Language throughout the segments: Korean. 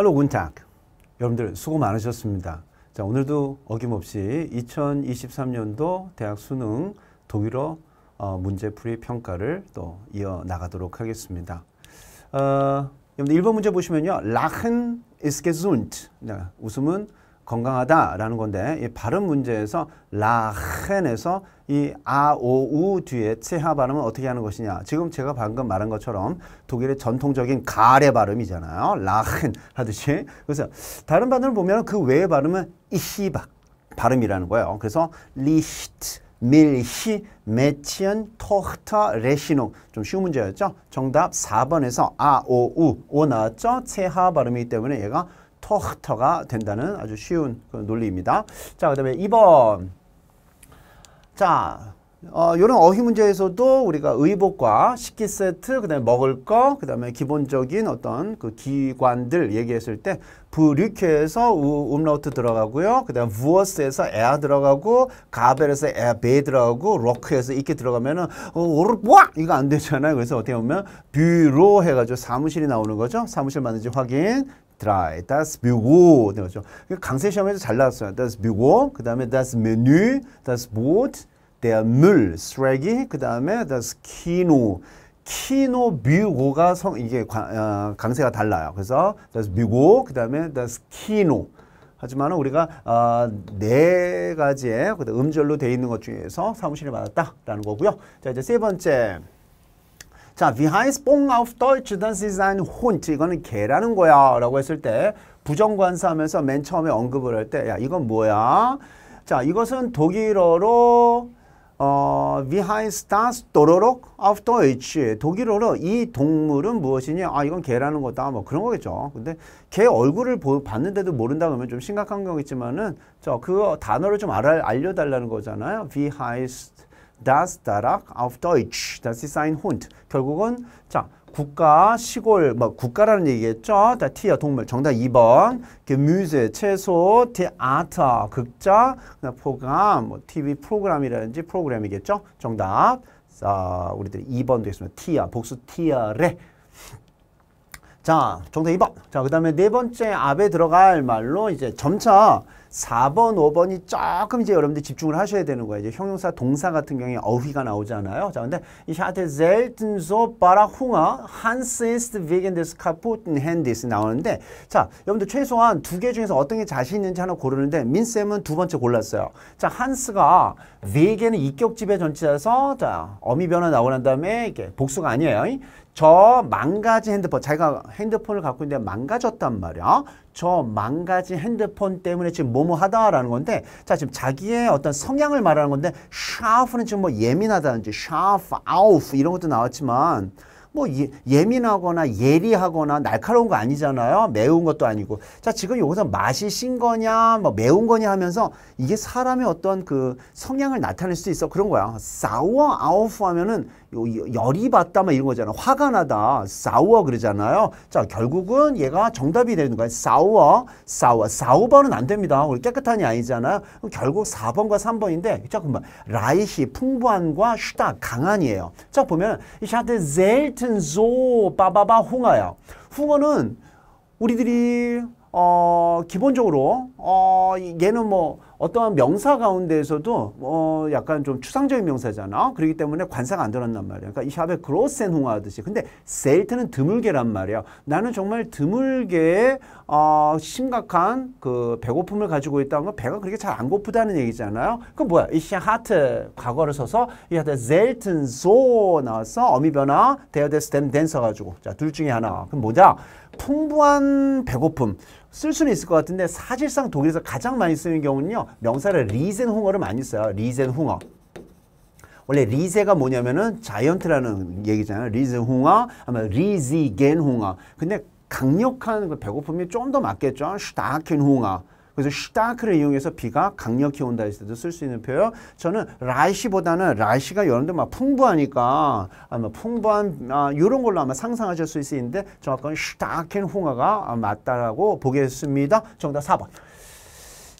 할로 군탁 여러분들 수고 많으셨습니다. 자 오늘도 어김없이 2023년도 대학 수능 독일어 어, 문제풀이 평가를 또 이어 나가도록 하겠습니다. 어, 여러분들 1번 문제 보시면요. l a i s gesund. 네, 웃음은 건강하다라는 건데 이 발음 문제에서 라헨에서 이 아오우 뒤에 체하 발음은 어떻게 하는 것이냐 지금 제가 방금 말한 것처럼 독일의 전통적인 가래 발음이잖아요 라헨 하듯이 그래서 다른 발음을 보면 그 외의 발음은 이시바 발음이라는 거예요 그래서 리히트 밀히 메치언 토흐터 레시노 좀 쉬운 문제였죠 정답 4번에서 아오우 오 나왔죠 체하 발음이기 때문에 얘가 토흐터가 된다는 아주 쉬운 논리입니다. 자, 그 다음에 2번. 자, 어, 이런 어휘 문제에서도 우리가 의복과 식기 세트, 그 다음에 먹을 거, 그 다음에 기본적인 어떤 그 기관들 얘기했을 때 부류케에서 음라우트 들어가고요. 그 다음에 부어스에서 에아 들어가고 가벨에서 에베 들어가고 로크에서 이렇게 들어가면은 어, 오르와 이거 안 되잖아요. 그래서 어떻게 보면 뷰로 해가지고 사무실이 나오는 거죠. 사무실 맞는지 확인. drei. Das Büro. 죠 강세 시험에서 잘 나왔어요. Das Büro, 그 다음에 das Menü, das Boot, der Müll, 쓰레기, 그 다음에 das Kino. 키노 뷰고가 성 이게 어, 강세가 달라요. 그래서 das 뷰고 그다음에 das 키노 하지만 우리가 어, 네 가지의 음절로 돼 있는 것 중에서 사무실을 받았다라는 거고요. 자 이제 세 번째 자, wie heißt Bong auf Deutsch? Das ist ein Hund. 이거는 개라는 거야. 라고 했을 때 부정관사 하면서 맨 처음에 언급을 할 때 야, 이건 뭐야? 자, 이것은 독일어로 어, wie heißt das Dororok auf Deutsch? 독일어로 이 동물은 무엇이냐 아, 이건 개라는 거다. 뭐 그런 거겠죠. 근데 개 얼굴을 보, 봤는데도 모른다 그러면 좀 심각한 거겠지만은 저그 단어를 좀 알아, 알려달라는 거잖아요. wie heißt Das Darak auf Deutsch. Das ist ein Hund. 결국은 자 국가, 시골, 뭐 국가라는 얘기겠죠. 다 티어 동물. 정답 2번. 뮤즈, 채소, 테아터, 극장, 프로그램, 뭐 TV 프로그램이라든지 프로그램이겠죠. 정답. 자, 우리들 2번 되겠습니다. 티어, 복수 티어레. 자, 정답 2번. 자, 그 다음에 네 번째 앞에 들어갈 말로 이제 점차 4번, 5번이 조금 이제 여러분들 집중을 하셔야 되는 거예요. 이제 형용사 동사 같은 경우에 어휘가 나오잖아요. 자, 근데 이 c h h 튼소 t 라 s 아 한스 e n so bara Hunger, h 나오는데 자, 여러분들 최소한 두 개 중에서 어떤 게 자신 있는지 하나 고르는데 민쌤은 두 번째 골랐어요. 자, 한스가 w e g e 이격집의 전치라서 자, 어미 변화 나오고 난 다음에 이게 복수가 아니에요. 저 망가진 핸드폰, 자기가 핸드폰을 갖고 있는데 망가졌단 말이야. 저 망가진 핸드폰 때문에 지금 뭐뭐 하다라는 건데 자 지금 자기의 어떤 성향을 말하는 건데 샤프는 지금 뭐 예민하다든지 샤프 아우프 이런 것도 나왔지만 뭐 예, 예 민하거나 예리하거나 날카로운 거 아니잖아요. 매운 것도 아니고. 자, 지금 여기서 맛이 신 거냐, 뭐 매운 거냐 하면서 이게 사람의 어떤 그 성향을 나타낼 수도 있어. 그런 거야. 사워 아우프 하면은 열이 받다 막 이런 거잖아. 화가 나다. 싸워 그러잖아요. 자, 결국은 얘가 정답이 되는 거야. 싸워. 싸워. 4, 5번은 안 됩니다. 우리 깨끗한이 아니잖아요. 결국 4번과 3번인데 자, 그만. 라이시 풍부한과 슈다 강한이에요. 자, 보면 ich h a t t 바바 홍아야. 홍어는 우리들이 어, 기본적으로 어, 얘는 뭐 어떠한 명사 가운데에서도 어, 약간 좀 추상적인 명사잖아. 그렇기 때문에 관사가 안 들었단 말이야. 그러니까 이 샵에 그로센 홍화하듯이. 근데 셀트는 드물게란 말이야. 나는 정말 드물게 어, 심각한 그 배고픔을 가지고 있다는 건 배가 그렇게 잘 안 고프다는 얘기잖아요. 그 뭐야? 이시 하트 과거를 써서 이 하트 셀튼 소 나와서 어미 변화 대어데스 댄서 가지고 자 둘 중에 하나. 그럼 뭐냐 풍부한 배고픔. 쓸 수는 있을 것 같은데 사실상 독일에서 가장 많이 쓰는 경우는요. 명사를 리젠홍어를 많이 써요. 리젠홍어. 원래 리제가 뭐냐면은 자이언트라는 얘기잖아요. 리젠홍어, 아마 리지겐홍어. 근데 강력한 그 배고픔이 좀 더 맞겠죠. 슈타켄홍어. 그래서 stark를 이용해서 비가 강력히 온다 했을 때도 쓸 수 있는 표현. 저는 라시보다는라시가 여러분들 막 풍부하니까 아마 풍부한 아, 이런 걸로 아마 상상하실 수 있는데 정확한 s t a r k e 홍화가 맞다라고 보겠습니다. 정답 4번.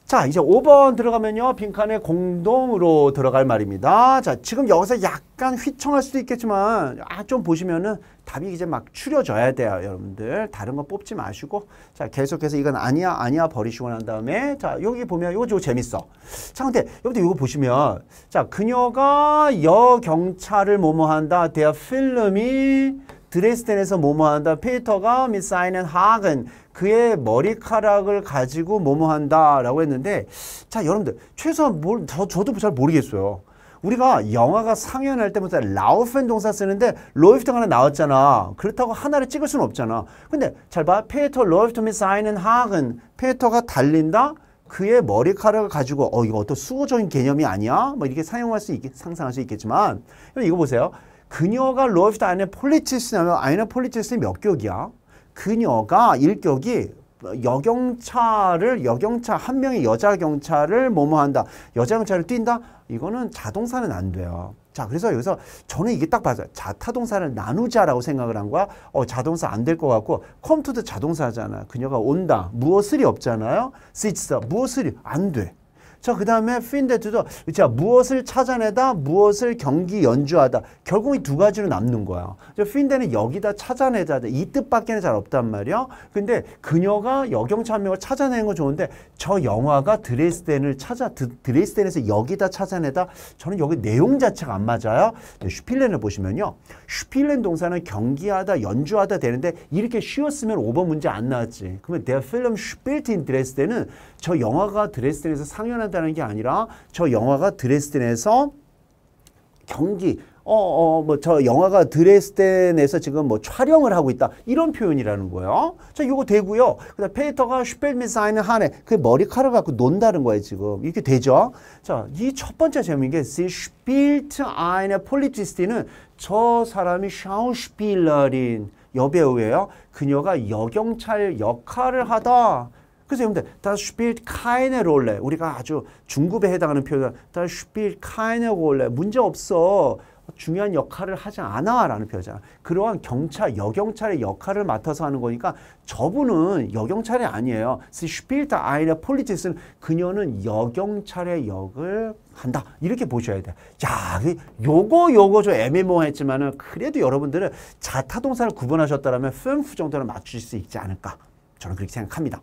자, 이제 5번 들어가면요. 빈칸에 공동으로 들어갈 말입니다. 자, 지금 여기서 약간 휘청할 수도 있겠지만, 아, 좀 보시면은 답이 이제 막 추려져야 돼요, 여러분들. 다른 거 뽑지 마시고. 자, 계속해서 이건 아니야, 아니야 버리시고 난 다음에 자, 여기 보면 이거 좀 재밌어. 자, 근데 여러분들 이거 보시면 자, 그녀가 여경찰을 뭐뭐 한다. 대어 필름이 드레스덴에서 뭐뭐 한다. 페이터가 미사인은 하근 그의 머리카락을 가지고 뭐뭐 한다라고 했는데 자, 여러분들 최소한 뭘 저, 저도 잘 모르겠어요. 우리가 영화가 상연할 때부터 라우펜 동사 쓰는데 로이프트가 하나 나왔잖아. 그렇다고 하나를 찍을 수는 없잖아. 근데 잘 봐. 페터 로이프트 및 사인은 하은 페터가 달린다. 그의 머리카락을 가지고 어 이거 어떤 수호적인 개념이 아니야? 뭐 이렇게 사용할 수있게 상상할 수 있겠지만 이거 보세요. 그녀가 로이프트 아 안에 폴리치스냐면 아이나 폴리치스는 몇 격이야? 그녀가 일격이 여경차를 여경차 한 명의 여자 경찰을 뭐뭐 한다. 여자 경찰을 뛴다. 이거는 자동사는 안 돼요. 자, 그래서 여기서 저는 이게 딱 봐서 자타동사를 나누자라고 생각을 한 거야. 어, 자동사 안 될 것 같고 컴투드 자동사잖아. 그녀가 온다. 무엇을이 없잖아요. sits 무엇을이 안 돼. 자, 그 다음에 핀데트도 자, 무엇을 찾아내다, 무엇을 경기 연주하다. 결국 이 두 가지로 남는 거야. 저 핀데는 여기다 찾아내자이 뜻밖에는 잘 없단 말이야. 근데 그녀가 여경참여가 찾아내는 건 좋은데 저 영화가 드레스덴을 찾아, 드레스덴에서 여기다 찾아내다. 저는 여기 내용 자체가 안 맞아요. 네, 슈필렌을 보시면요. 슈필렌 동사는 경기하다, 연주하다 되는데 이렇게 쉬웠으면 5번 문제 안 나왔지. 그러면 der Film s p i l t in d r e s 은저 영화가 드레스덴에서 상연한 끝다는게 아니라 저 영화가 드레스덴에서 경기 어, 어, 뭐, 저 영화가 드레스덴에서 지금 뭐 촬영을 하고 있다. 이런 표현이라는 거예요. 자, 이거 되고요. 그 다음 페이터가 슈펠미사인을 하네. 그머리카락 갖고 논다는 거예요, 지금. 이렇게 되죠. 자, 이 첫 번째 제목게시 슈필트 아인의 폴리티스티는 저 사람이 샤우슈필러린 여배우예요. 그녀가 여경찰 역할을 하다. 그래서 여러분들, das spielt keine Rolle. 우리가 아주 중급에 해당하는 표현, das spielt keine Rolle. 문제 없어. 중요한 역할을 하지 않아 라는 표현이잖아. 그러한 경찰, 여경찰의 역할을 맡아서 하는 거니까 저분은 여경찰이 아니에요. 스피르타 아이나 폴리티스는 그녀는 여경찰의 역을 한다. 이렇게 보셔야 돼. 야, 요거, 요거 좀 애매모호했지만은 그래도 여러분들은 자타동사를 구분하셨다면 라 펌프 정도는 맞출수 있지 않을까. 저는 그렇게 생각합니다.